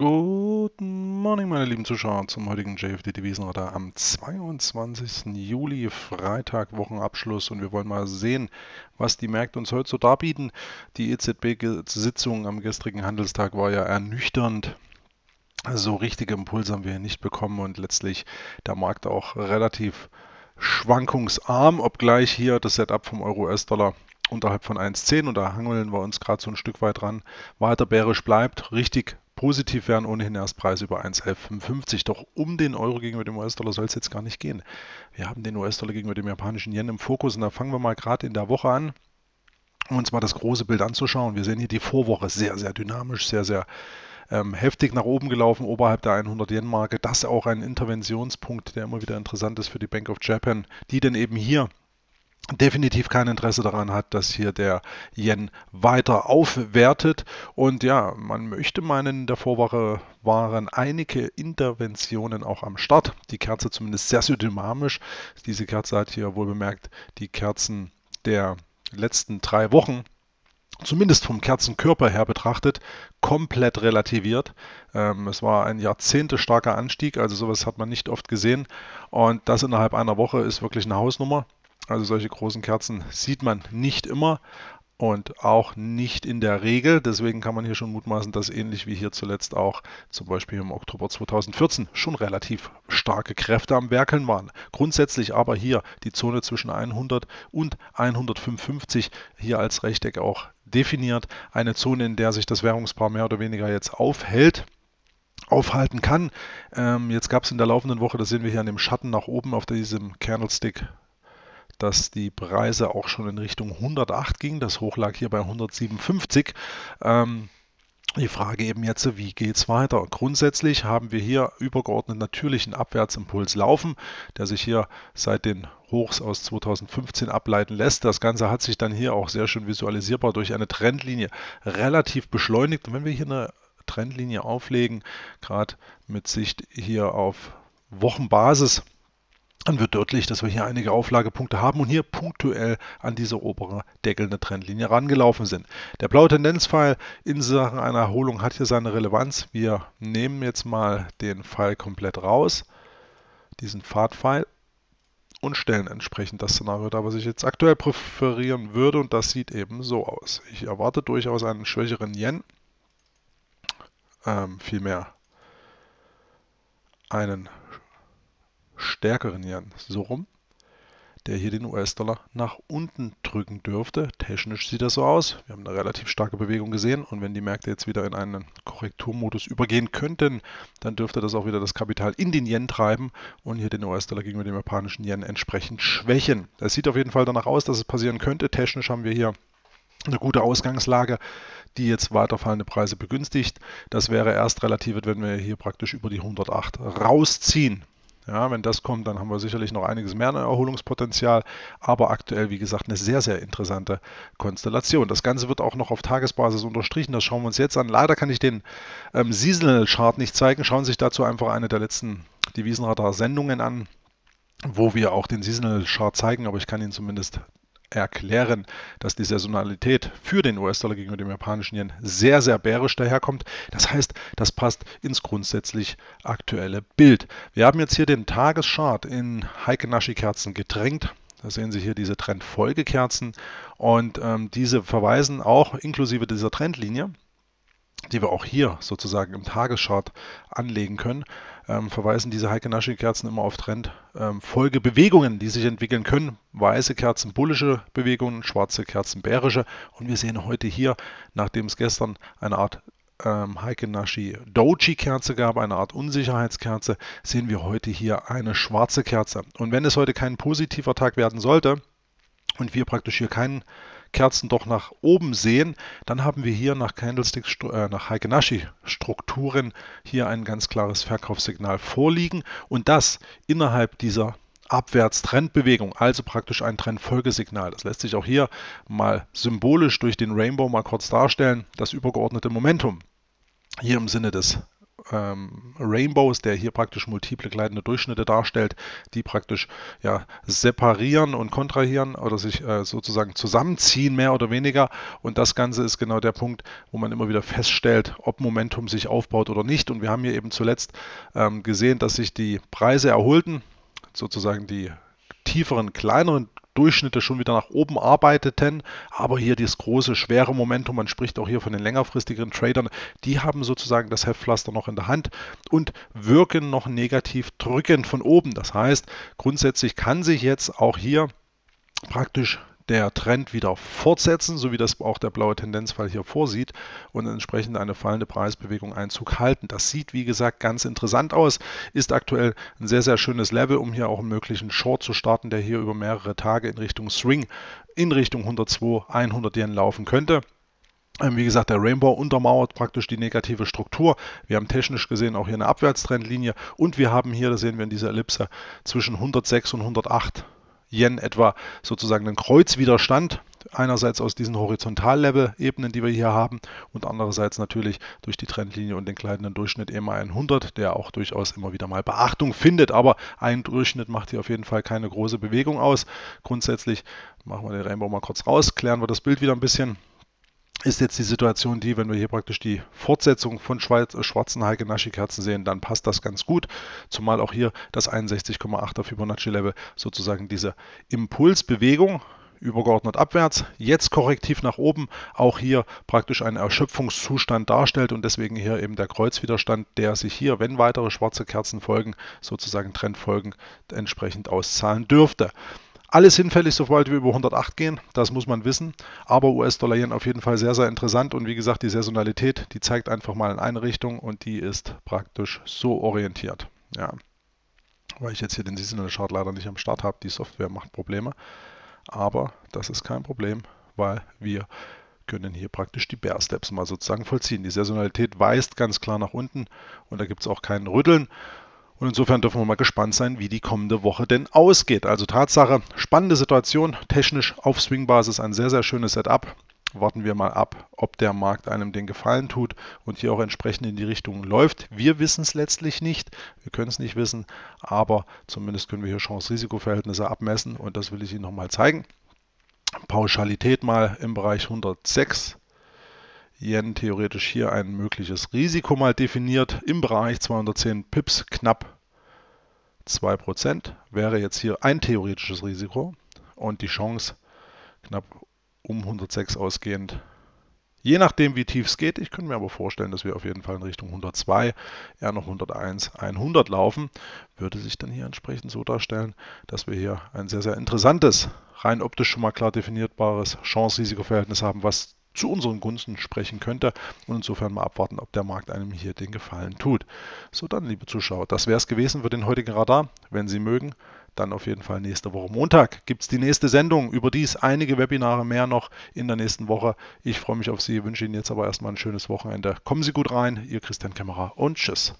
Guten Morgen, meine lieben Zuschauer, zum heutigen JFD Devisenradar am 22. Juli, Freitag, Wochenabschluss und wir wollen mal sehen, was die Märkte uns heute so darbieten. Die EZB-Sitzung am gestrigen Handelstag war ja ernüchternd. So richtige Impulse haben wir nicht bekommen und letztlich der Markt auch relativ schwankungsarm, obgleich hier das Setup vom Euro-US-Dollar unterhalb von 1,10 und da hangeln wir uns gerade so ein Stück weit dran, Weiter bärisch bleibt, richtig Positiv wären ohnehin erst Preise über 1,1155. Doch um den Euro gegenüber dem US-Dollar soll es jetzt gar nicht gehen. Wir haben den US-Dollar gegenüber dem japanischen Yen im Fokus und da fangen wir mal gerade in der Woche an, um uns mal das große Bild anzuschauen. Wir sehen hier die Vorwoche sehr, sehr dynamisch, sehr, sehr ähm, heftig nach oben gelaufen, oberhalb der 100-Yen-Marke. Das ist auch ein Interventionspunkt, der immer wieder interessant ist für die Bank of Japan, die denn eben hier definitiv kein Interesse daran hat, dass hier der Yen weiter aufwertet. Und ja, man möchte meinen, in der Vorwoche waren einige Interventionen auch am Start. Die Kerze zumindest sehr, sehr dynamisch. Diese Kerze hat hier wohl bemerkt, die Kerzen der letzten drei Wochen zumindest vom Kerzenkörper her betrachtet, komplett relativiert. Ähm, es war ein jahrzehntestarker Anstieg, also sowas hat man nicht oft gesehen. Und das innerhalb einer Woche ist wirklich eine Hausnummer. Also solche großen Kerzen sieht man nicht immer und auch nicht in der Regel. Deswegen kann man hier schon mutmaßen, dass ähnlich wie hier zuletzt auch zum Beispiel im Oktober 2014 schon relativ starke Kräfte am Werkeln waren. Grundsätzlich aber hier die Zone zwischen 100 und 155 hier als Rechteck auch definiert. Eine Zone, in der sich das Währungspaar mehr oder weniger jetzt aufhält aufhalten kann. Ähm, jetzt gab es in der laufenden Woche, das sehen wir hier an dem Schatten nach oben auf diesem Candlestick dass die Preise auch schon in Richtung 108 gingen. Das Hoch lag hier bei 157. Ähm, die Frage eben jetzt, wie geht es weiter? Grundsätzlich haben wir hier übergeordnet natürlichen Abwärtsimpuls laufen, der sich hier seit den Hochs aus 2015 ableiten lässt. Das Ganze hat sich dann hier auch sehr schön visualisierbar durch eine Trendlinie relativ beschleunigt. Und wenn wir hier eine Trendlinie auflegen, gerade mit Sicht hier auf Wochenbasis, dann wird deutlich, dass wir hier einige Auflagepunkte haben und hier punktuell an diese obere deckelnde Trendlinie rangelaufen sind. Der blaue Tendenzpfeil in Sachen einer Erholung hat hier seine Relevanz. Wir nehmen jetzt mal den Pfeil komplett raus, diesen Pfadpfeil und stellen entsprechend das Szenario dar, was ich jetzt aktuell präferieren würde und das sieht eben so aus. Ich erwarte durchaus einen schwächeren Yen, ähm, vielmehr einen stärkeren Yen, so rum, der hier den US-Dollar nach unten drücken dürfte. Technisch sieht das so aus. Wir haben eine relativ starke Bewegung gesehen und wenn die Märkte jetzt wieder in einen Korrekturmodus übergehen könnten, dann dürfte das auch wieder das Kapital in den Yen treiben und hier den US-Dollar gegenüber dem japanischen Yen entsprechend schwächen. Es sieht auf jeden Fall danach aus, dass es passieren könnte. Technisch haben wir hier eine gute Ausgangslage, die jetzt weiterfallende Preise begünstigt. Das wäre erst relativ, wenn wir hier praktisch über die 108 rausziehen. Ja, wenn das kommt, dann haben wir sicherlich noch einiges mehr an Erholungspotenzial. Aber aktuell, wie gesagt, eine sehr, sehr interessante Konstellation. Das Ganze wird auch noch auf Tagesbasis unterstrichen. Das schauen wir uns jetzt an. Leider kann ich den ähm, Seasonal Chart nicht zeigen. Schauen Sie sich dazu einfach eine der letzten Devisenradar-Sendungen an wo wir auch den Seasonal Chart zeigen, aber ich kann Ihnen zumindest erklären, dass die Saisonalität für den US-Dollar gegenüber dem japanischen Yen sehr, sehr bärisch daherkommt. Das heißt, das passt ins grundsätzlich aktuelle Bild. Wir haben jetzt hier den Tageschart in nashi kerzen gedrängt. Da sehen Sie hier diese Trendfolgekerzen und ähm, diese verweisen auch inklusive dieser Trendlinie die wir auch hier sozusagen im Tagesschart anlegen können, ähm, verweisen diese Heike Nasche Kerzen immer auf Trendfolgebewegungen, ähm, die sich entwickeln können. Weiße Kerzen bullische Bewegungen, schwarze Kerzen bärische. Und wir sehen heute hier, nachdem es gestern eine Art ähm, Heike Nashi Doji Kerze gab, eine Art Unsicherheitskerze, sehen wir heute hier eine schwarze Kerze. Und wenn es heute kein positiver Tag werden sollte und wir praktisch hier keinen Kerzen doch nach oben sehen, dann haben wir hier nach Candlestick, äh, nach Heigenashi-Strukturen hier ein ganz klares Verkaufssignal vorliegen und das innerhalb dieser Abwärtstrendbewegung, also praktisch ein Trendfolgesignal. Das lässt sich auch hier mal symbolisch durch den Rainbow mal kurz darstellen, das übergeordnete Momentum hier im Sinne des ähm, Rainbows, der hier praktisch multiple gleitende Durchschnitte darstellt, die praktisch ja, separieren und kontrahieren oder sich äh, sozusagen zusammenziehen, mehr oder weniger. Und das Ganze ist genau der Punkt, wo man immer wieder feststellt, ob Momentum sich aufbaut oder nicht. Und wir haben hier eben zuletzt ähm, gesehen, dass sich die Preise erholten, sozusagen die tieferen, kleineren Durchschnitte schon wieder nach oben arbeiteten. Aber hier dieses große, schwere Momentum, man spricht auch hier von den längerfristigen Tradern, die haben sozusagen das Heftpflaster noch in der Hand und wirken noch negativ drückend von oben. Das heißt, grundsätzlich kann sich jetzt auch hier praktisch der Trend wieder fortsetzen, so wie das auch der blaue Tendenzfall hier vorsieht und entsprechend eine fallende Preisbewegung Einzug halten. Das sieht, wie gesagt, ganz interessant aus, ist aktuell ein sehr, sehr schönes Level, um hier auch einen möglichen Short zu starten, der hier über mehrere Tage in Richtung Swing, in Richtung 102, 100 Yen laufen könnte. Ähm, wie gesagt, der Rainbow untermauert praktisch die negative Struktur. Wir haben technisch gesehen auch hier eine Abwärtstrendlinie und wir haben hier, das sehen wir in dieser Ellipse, zwischen 106 und 108 Yen etwa sozusagen einen Kreuzwiderstand einerseits aus diesen Horizontallevel-Ebenen, die wir hier haben, und andererseits natürlich durch die Trendlinie und den kleidenden Durchschnitt EMA 100, der auch durchaus immer wieder mal Beachtung findet. Aber ein Durchschnitt macht hier auf jeden Fall keine große Bewegung aus. Grundsätzlich machen wir den Rainbow mal kurz raus, klären wir das Bild wieder ein bisschen ist jetzt die Situation die, wenn wir hier praktisch die Fortsetzung von Schweiz, äh, schwarzen heike naschi kerzen sehen, dann passt das ganz gut. Zumal auch hier das 61,8er Fibonacci-Level sozusagen diese Impulsbewegung übergeordnet abwärts, jetzt korrektiv nach oben, auch hier praktisch einen Erschöpfungszustand darstellt und deswegen hier eben der Kreuzwiderstand, der sich hier, wenn weitere schwarze Kerzen folgen, sozusagen Trendfolgen entsprechend auszahlen dürfte. Alles hinfällig, sobald wir über 108 gehen, das muss man wissen. Aber US-Dollar-Yen auf jeden Fall sehr, sehr interessant. Und wie gesagt, die Saisonalität, die zeigt einfach mal in eine Richtung und die ist praktisch so orientiert. Ja. Weil ich jetzt hier den Seasonal Chart leider nicht am Start habe, die Software macht Probleme. Aber das ist kein Problem, weil wir können hier praktisch die Bear Steps mal sozusagen vollziehen. Die Saisonalität weist ganz klar nach unten und da gibt es auch keinen Rütteln. Und insofern dürfen wir mal gespannt sein, wie die kommende Woche denn ausgeht. Also Tatsache, spannende Situation, technisch auf Swing-Basis ein sehr, sehr schönes Setup. Warten wir mal ab, ob der Markt einem den Gefallen tut und hier auch entsprechend in die Richtung läuft. Wir wissen es letztlich nicht, wir können es nicht wissen, aber zumindest können wir hier Chance-Risiko-Verhältnisse abmessen und das will ich Ihnen nochmal zeigen. Pauschalität mal im Bereich 106 Yen theoretisch hier ein mögliches Risiko mal definiert im Bereich 210 Pips knapp 2% wäre jetzt hier ein theoretisches Risiko und die Chance knapp um 106 ausgehend. Je nachdem, wie tief es geht, ich könnte mir aber vorstellen, dass wir auf jeden Fall in Richtung 102, eher noch 101, 100 laufen, würde sich dann hier entsprechend so darstellen, dass wir hier ein sehr, sehr interessantes, rein optisch schon mal klar definierbares Chance-Risiko-Verhältnis haben, was zu unseren Gunsten sprechen könnte. Und insofern mal abwarten, ob der Markt einem hier den Gefallen tut. So dann, liebe Zuschauer, das wäre es gewesen für den heutigen Radar. Wenn Sie mögen, dann auf jeden Fall nächste Woche Montag gibt es die nächste Sendung. Überdies einige Webinare mehr noch in der nächsten Woche. Ich freue mich auf Sie, wünsche Ihnen jetzt aber erstmal ein schönes Wochenende. Kommen Sie gut rein, Ihr Christian Kämmerer und tschüss.